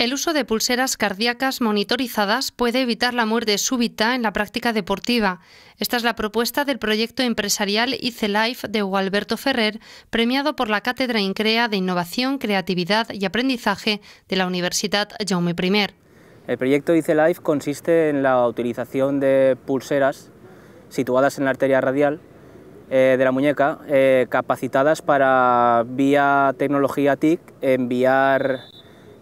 El uso de pulseras cardíacas monitorizadas puede evitar la muerte súbita en la práctica deportiva. Esta es la propuesta del proyecto empresarial ICELIFE Life de Alberto Ferrer, premiado por la Cátedra INCREA de Innovación, Creatividad y Aprendizaje de la Universidad Jaume I. El proyecto ICELIFE Life consiste en la utilización de pulseras situadas en la arteria radial eh, de la muñeca, eh, capacitadas para, vía tecnología TIC, enviar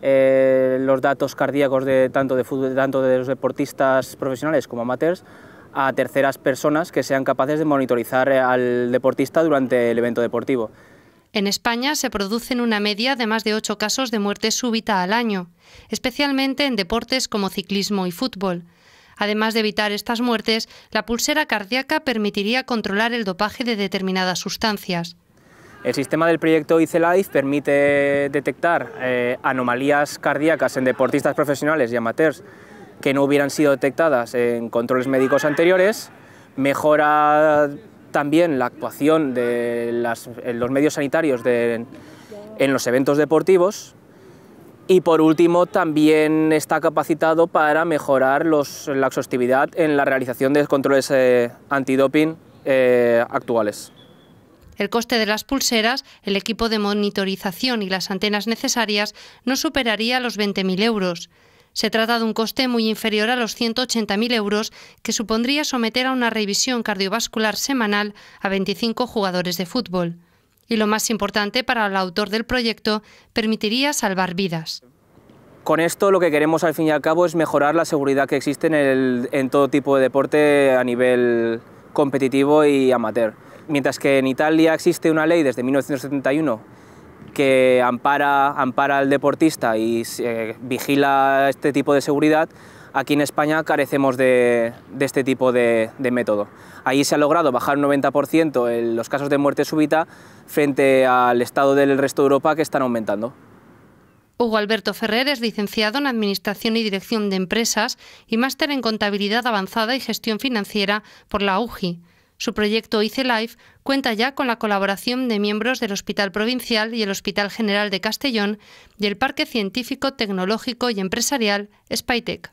eh, los datos cardíacos de, tanto, de tanto de los deportistas profesionales como amateurs a terceras personas que sean capaces de monitorizar al deportista durante el evento deportivo. En España se producen una media de más de ocho casos de muerte súbita al año, especialmente en deportes como ciclismo y fútbol. Además de evitar estas muertes, la pulsera cardíaca permitiría controlar el dopaje de determinadas sustancias. El sistema del proyecto ICELIFE permite detectar eh, anomalías cardíacas en deportistas profesionales y amateurs que no hubieran sido detectadas en controles médicos anteriores, mejora también la actuación de los medios sanitarios en los eventos deportivos y por último también está capacitado para mejorar la exhaustividad en la realización de controles eh, antidoping eh, actuales. El coste de las pulseras, el equipo de monitorización y las antenas necesarias no superaría los 20.000 euros. Se trata de un coste muy inferior a los 180.000 euros que supondría someter a una revisión cardiovascular semanal a 25 jugadores de fútbol. Y lo más importante para el autor del proyecto, permitiría salvar vidas. Con esto lo que queremos al fin y al cabo es mejorar la seguridad que existe en, en todo tipo de deporte a nivel competitivo y amateur. Mientras que en Italia existe una ley desde 1971 que ampara, ampara al deportista y eh, vigila este tipo de seguridad, aquí en España carecemos de, este tipo de, método. Ahí se ha logrado bajar un 90% en los casos de muerte súbita frente al estado del resto de Europa que están aumentando. Hugo Alberto Ferrer es licenciado en Administración y Dirección de Empresas y máster en Contabilidad Avanzada y Gestión Financiera por la UGI. Su proyecto ICELIFE Life cuenta ya con la colaboración de miembros del Hospital Provincial y el Hospital General de Castellón y el Parque Científico, Tecnológico y Empresarial Spytech.